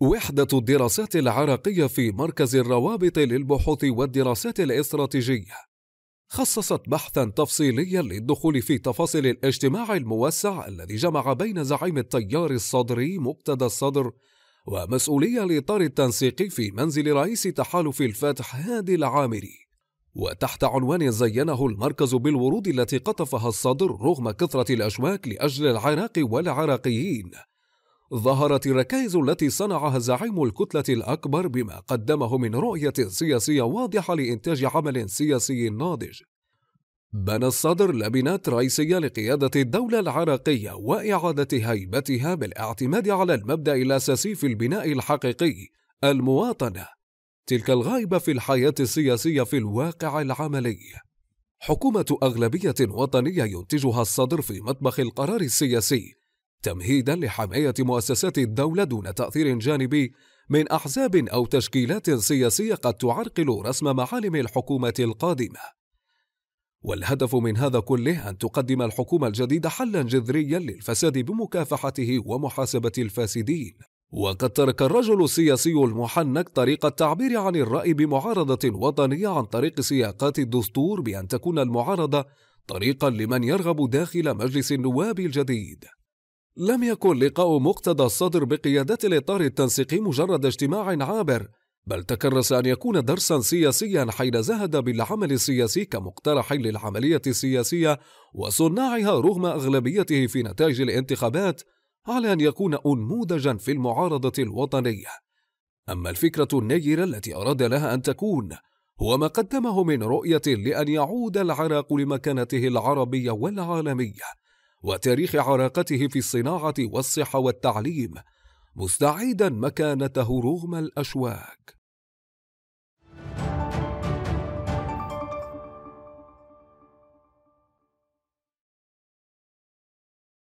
وحدة الدراسات العراقية في مركز الروابط للبحوث والدراسات الاستراتيجية خصصت بحثا تفصيليا للدخول في تفاصيل الاجتماع الموسع الذي جمع بين زعيم التيار الصدري مقتدى الصدر ومسؤولي الإطار التنسيقي في منزل رئيس تحالف الفتح هادي العامري وتحت عنوان زينه المركز بالورود التي قطفها الصدر رغم كثرة الأشواك لأجل العراق والعراقيين ظهرت الركائز التي صنعها زعيم الكتلة الأكبر بما قدمه من رؤية سياسية واضحة لإنتاج عمل سياسي ناضج. بنى الصدر لبنات رئيسية لقيادة الدولة العراقية وإعادة هيبتها بالاعتماد على المبدأ الأساسي في البناء الحقيقي المواطنة، تلك الغائبة في الحياة السياسية في الواقع العملي. حكومة أغلبية وطنية ينتجها الصدر في مطبخ القرار السياسي تمهيدا لحماية مؤسسات الدولة دون تأثير جانبي من أحزاب أو تشكيلات سياسية قد تعرقل رسم معالم الحكومة القادمة. والهدف من هذا كله أن تقدم الحكومة الجديدة حلا جذريا للفساد بمكافحته ومحاسبة الفاسدين. وقد ترك الرجل السياسي المحنك طريق التعبير عن الرأي بمعارضة وطنية عن طريق سياقات الدستور بأن تكون المعارضة طريقا لمن يرغب داخل مجلس النواب الجديد لم يكن لقاء مقتدى الصدر بقيادة الإطار التنسيقي مجرد اجتماع عابر بل تكرس أن يكون درسا سياسيا حين زهد بالعمل السياسي كمقترح للعملية السياسية وصناعها رغم أغلبيته في نتائج الانتخابات على أن يكون أنموذجا في المعارضة الوطنية أما الفكرة النيرة التي أراد لها أن تكون هو ما قدمه من رؤية لأن يعود العراق لمكانته العربية والعالمية وتاريخ عراقته في الصناعه والصحه والتعليم مستعيدا مكانته رغم الاشواك